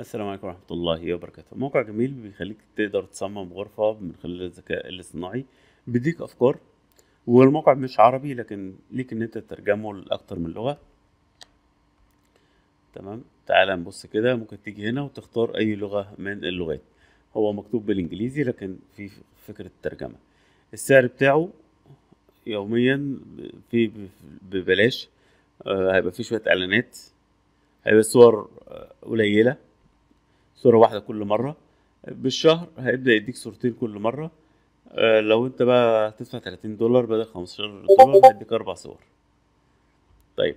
السلام عليكم ورحمة الله وبركاته موقع جميل بيخليك تقدر تصمم غرفة من خلال الذكاء الاصطناعي بيديك أفكار والموقع مش عربي لكن ليك إن أنت تترجمه لأكتر من لغة تمام تعال نبص كده ممكن تيجي هنا وتختار أي لغة من اللغات هو مكتوب بالإنجليزي لكن في فكرة الترجمة السعر بتاعه يوميا في ببلاش آه، هيبقى في شوية إعلانات هيبقى الصور آه، قليلة صوره واحده كل مره بالشهر هيبدا يديك صورتين كل مره آه، لو انت بقى هتدفع 30 دولار بدل 15 دولار هيديك اربع صور طيب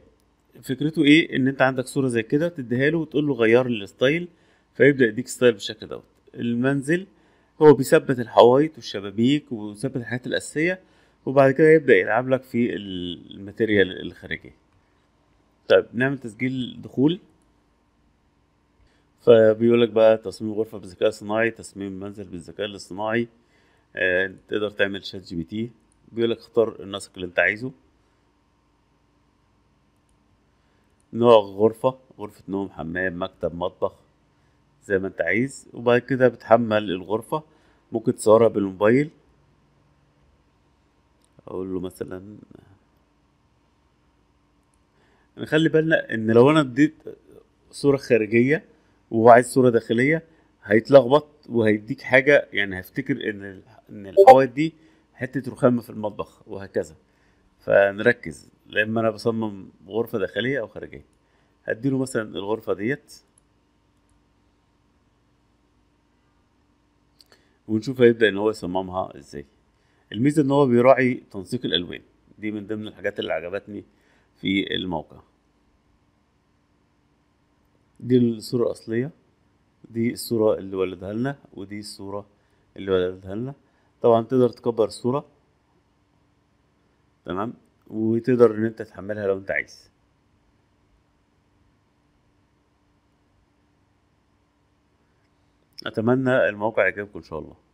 فكرته ايه ان انت عندك صوره زي كده تديها له وتقول له غير لي الستايل فيبدا يديك ستايل بالشكل دوت المنزل هو بيثبت الحوايط والشبابيك ويثبت الحاجات الاساسيه وبعد كده يبدا يلعب لك في الماتيريال الخارجيه طيب نعمل تسجيل دخول فبيقول لك بقى تصميم غرفه بالذكاء الصناعي تصميم منزل بالذكاء الاصطناعي آه، تقدر تعمل شات جي بي تي بيقول لك اختار النسق اللي انت عايزه نوع غرفه غرفه نوم حمام مكتب مطبخ زي ما انت عايز وبعد كده بتحمل الغرفه ممكن تصورها بالموبايل اقول له مثلا نخلي بالنا ان لو انا اديت صوره خارجيه وهو عايز صوره داخليه هيتلخبط وهيديك حاجه يعني هيفتكر ان ان الحوائط دي حته رخامه في المطبخ وهكذا فنركز لما انا بصمم غرفه داخليه او خارجيه هديله مثلا الغرفه ديت ونشوف هيبدا ان هو يصممها ازاي الميزه ان هو بيراعي تنسيق الالوان دي من ضمن الحاجات اللي عجبتني في الموقع دي الصورة الأصلية دي الصورة اللي ولدها لنا ودي الصورة اللي ولدها لنا طبعا تقدر تكبر الصورة تمام وتقدر ان انت تحملها لو انت عايز اتمنى الموقع يعجبكم ان شاء الله